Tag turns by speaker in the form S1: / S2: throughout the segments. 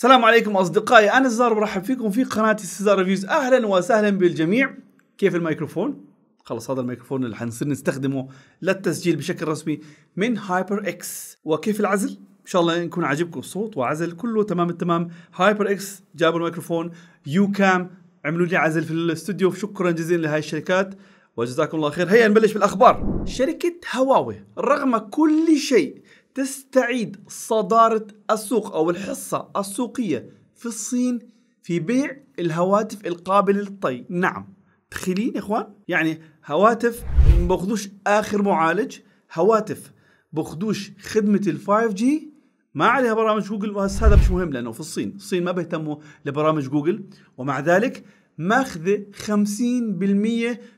S1: السلام عليكم اصدقائي انا الزار ورحب فيكم في قناه سزار ريفيوز اهلا وسهلا بالجميع كيف الميكروفون خلص هذا الميكروفون اللي حنصير نستخدمه للتسجيل بشكل رسمي من هايبر اكس وكيف العزل ان شاء الله يكون عاجبكم الصوت وعزل كله تمام التمام هايبر اكس جابوا الميكروفون يو كام عملوا لي عزل في الاستوديو شكرا جزيلا لهي الشركات وجزاكم الله خير هيا نبلش بالاخبار شركه هواوي رغم كل شيء تستعيد صدارة السوق أو الحصة السوقية في الصين في بيع الهواتف القابلة للطي نعم تخيلين يا إخوان يعني هواتف بخدوش آخر معالج هواتف بخدوش خدمة الفايف جي ما عليها برامج جوجل بس هذا مش مهم لأنه في الصين الصين ما بيهتموا لبرامج جوجل ومع ذلك ماخذة 50%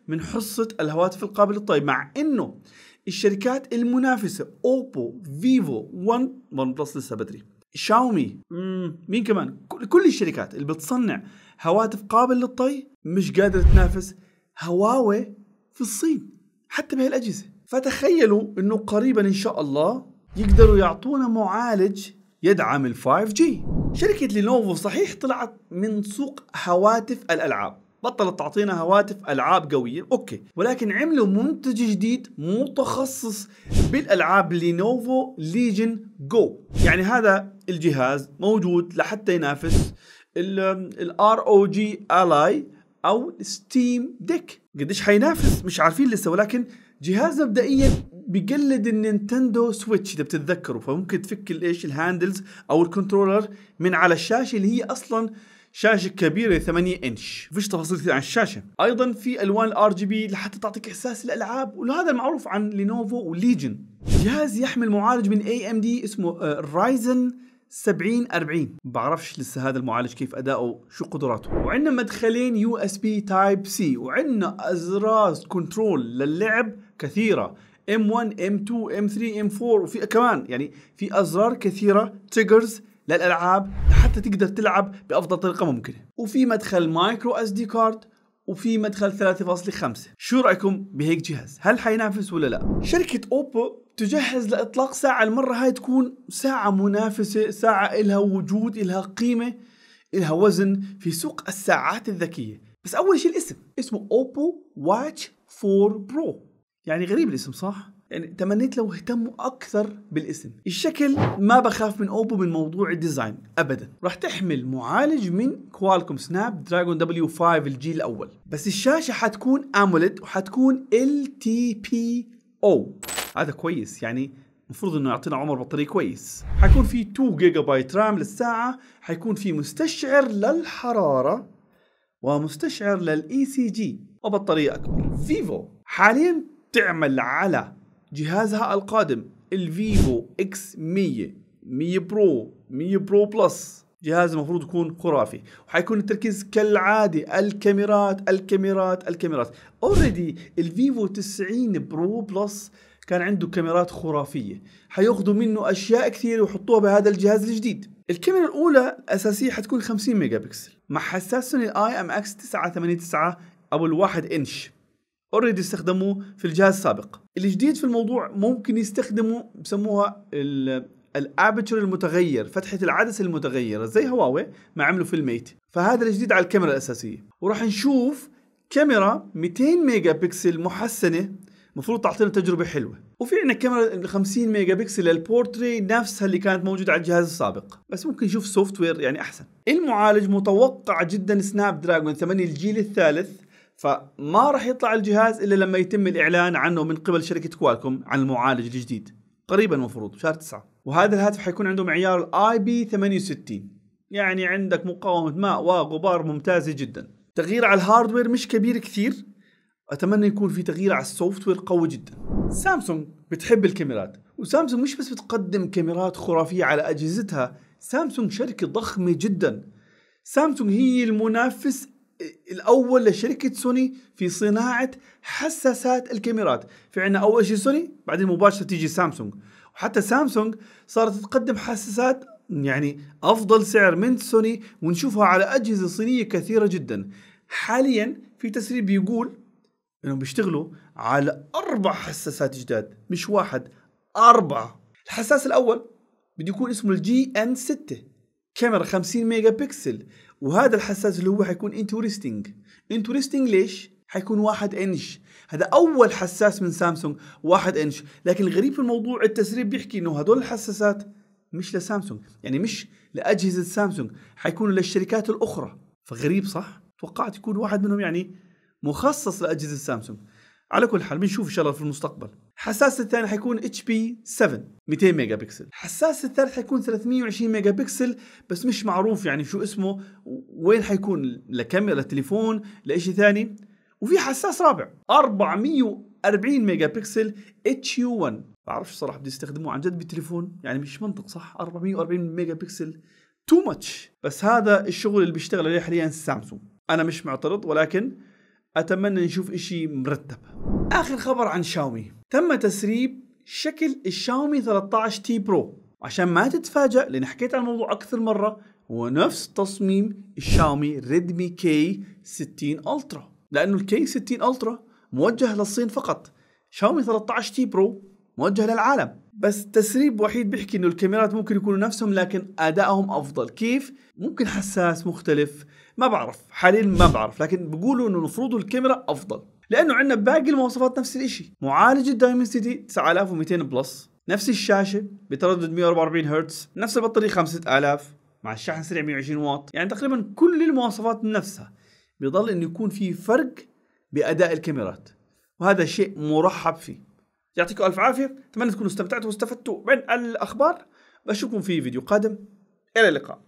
S1: من حصة الهواتف القابلة للطي مع أنه الشركات المنافسه اوبو فيفو ون ون بلس لسه بدري شاومي مين كمان كل الشركات اللي بتصنع هواتف قابل للطي مش قادره تنافس هواوي في الصين حتى بهالاجهزه فتخيلوا انه قريبا ان شاء الله يقدروا يعطونا معالج يدعم ال 5G شركة لينوفو صحيح طلعت من سوق هواتف الألعاب بطلت تعطينا هواتف العاب قويه اوكي ولكن عملوا منتج جديد متخصص بالالعاب لينوفو ليجن جو يعني هذا الجهاز موجود لحتى ينافس الار او جي الاي او ستيم ديك قديش حينافس مش عارفين لسه ولكن جهاز مبدئيا بيقلد النينتندو سويتش اذا بتتذكروا فممكن تفك الايش الهاندلز او الكنترولر من على الشاشه اللي هي اصلا شاشه كبيره 8 انش فيش تفاصيل كثير عن الشاشه ايضا في الوان الار جي بي لحتى تعطيك احساس الالعاب وهذا المعروف عن لينوفو وليجن جهاز يحمل معالج من اي ام دي اسمه رايزن 70 40 بعرفش لسه هذا المعالج كيف اداؤه شو قدراته وعندنا مدخلين يو اس بي تايب سي وعندنا ازراز كنترول للعب كثيره M1 M2 M3 M4 وفي كمان يعني في ازرار كثيره تريجرز للالعاب حتى تقدر تلعب بافضل طريقه ممكنه وفي مدخل مايكرو اس دي كارد وفي مدخل 3.5 شو رايكم بهيك جهاز هل حينافس ولا لا شركه اوبو تجهز لاطلاق ساعه المره هاي تكون ساعه منافسه ساعه إلها وجود إلها قيمه إلها وزن في سوق الساعات الذكيه بس اول شيء الاسم اسمه اوبو واتش 4 برو يعني غريب الاسم صح يعني تمنيت لو اهتموا اكثر بالاسم الشكل ما بخاف من اوبو من موضوع الديزاين ابدا راح تحمل معالج من كوالكوم سناب دراجون دبليو 5 الجيل الاول بس الشاشه حتكون اموليد وحتكون ال تي بي او هذا كويس يعني المفروض انه يعطينا عمر بطاريه كويس حيكون في 2 جيجا بايت رام للساعه حيكون في مستشعر للحراره ومستشعر للاي سي جي وبطاريه اكبر فيفو حاليا تعمل على جهازها القادم الفيفو اكس 100 100 برو 100 برو بلس جهاز المفروض يكون خرافي وحيكون التركيز كالعادي الكاميرات الكاميرات الكاميرات اوريدي الفيفو 90 برو بلس كان عنده كاميرات خرافية حياخذوا منه أشياء كثير ويحطوها بهذا الجهاز الجديد الكاميرا الأولى الأساسية حتكون 50 ميجا بكسل مع حساس سوني الاي ام اكس 989 أبو الواحد إنش اوريدي استخدموه في الجهاز السابق الجديد في الموضوع ممكن يستخدموا بسموها الابتشر المتغير فتحه العدسه المتغيره زي هواوي ما عملوا في الميت فهذا الجديد على الكاميرا الاساسيه وراح نشوف كاميرا 200 ميجا بكسل محسنه المفروض تعطينا تجربه حلوه وفي عندنا كاميرا 50 ميجا بكسل للبورتري نفسها اللي كانت موجوده على الجهاز السابق بس ممكن نشوف سوفت وير يعني احسن المعالج متوقع جدا سناب دراجون 8 الجيل الثالث فما راح يطلع الجهاز الا لما يتم الاعلان عنه من قبل شركه كوالكوم عن المعالج الجديد قريبا المفروض شهر 9 وهذا الهاتف حيكون عنده معيار الاي بي 68 يعني عندك مقاومه ماء وغبار ممتازه جدا تغيير على الهاردوير مش كبير كثير اتمنى يكون في تغيير على السوفت وير قوي جدا سامسونج بتحب الكاميرات وسامسونج مش بس بتقدم كاميرات خرافيه على اجهزتها سامسونج شركه ضخمه جدا سامسونج هي المنافس الاول لشركه سوني في صناعه حساسات الكاميرات في عندنا اول شيء سوني بعدين مباشره تيجي سامسونج وحتى سامسونج صارت تقدم حساسات يعني افضل سعر من سوني ونشوفها على اجهزه صينيه كثيره جدا حاليا في تسريب يقول انهم بيشتغلوا على اربع حساسات جداد مش واحد اربعه الحساس الاول بده يكون اسمه الجي ان 6 كاميرا 50 ميجا بكسل وهذا الحساس اللي هو حيكون انتورستنج انتورستنج ليش حيكون واحد انش هذا اول حساس من سامسونج واحد انش لكن الغريب في الموضوع التسريب بيحكي انه هذول الحساسات مش لسامسونج يعني مش لاجهزه سامسونج حيكونوا للشركات الاخرى فغريب صح توقعت يكون واحد منهم يعني مخصص لاجهزه سامسونج على كل حال بنشوف ان شاء الله في المستقبل الحساس الثاني حيكون اتش بي 7 200 ميجا بكسل الحساس الثالث حيكون 320 ميجا بكسل بس مش معروف يعني شو اسمه وين حيكون لكاميرا لتليفون لشيء ثاني وفي حساس رابع 440 ميجا بكسل اتش يو 1 بعرفش صراحه بدي يستخدموه عن جد بالتليفون يعني مش منطق صح 440 ميجا بكسل تو ماتش بس هذا الشغل اللي بيشتغل عليه حاليا سامسونج انا مش معترض ولكن أتمنى نشوف إشي مرتب آخر خبر عن شاومي تم تسريب شكل الشاومي 13 تي برو عشان ما تتفاجأ لأن حكيت عن الموضوع أكثر مرة هو نفس تصميم الشاومي ريدمي كي 60 الترا لأنه الكي 60 الترا موجه للصين فقط شاومي 13 تي برو موجه للعالم بس تسريب وحيد بيحكي انه الكاميرات ممكن يكونوا نفسهم لكن ادائهم افضل كيف ممكن حساس مختلف ما بعرف حاليا ما بعرف لكن بيقولوا انه المفروض الكاميرا افضل لانه عندنا باقي المواصفات نفس الشيء معالج الدايمنسيتي 9200 بلس نفس الشاشه بتردد 144 هرتز نفس البطاريه 5000 مع الشحن سريع 120 واط يعني تقريبا كل المواصفات نفسها بيضل انه يكون في فرق باداء الكاميرات وهذا شيء مرحب فيه يعطيكم الف عافيه اتمنى تكونوا استمتعتوا واستفدتوا من الاخبار بشوفكم في فيديو قادم الى اللقاء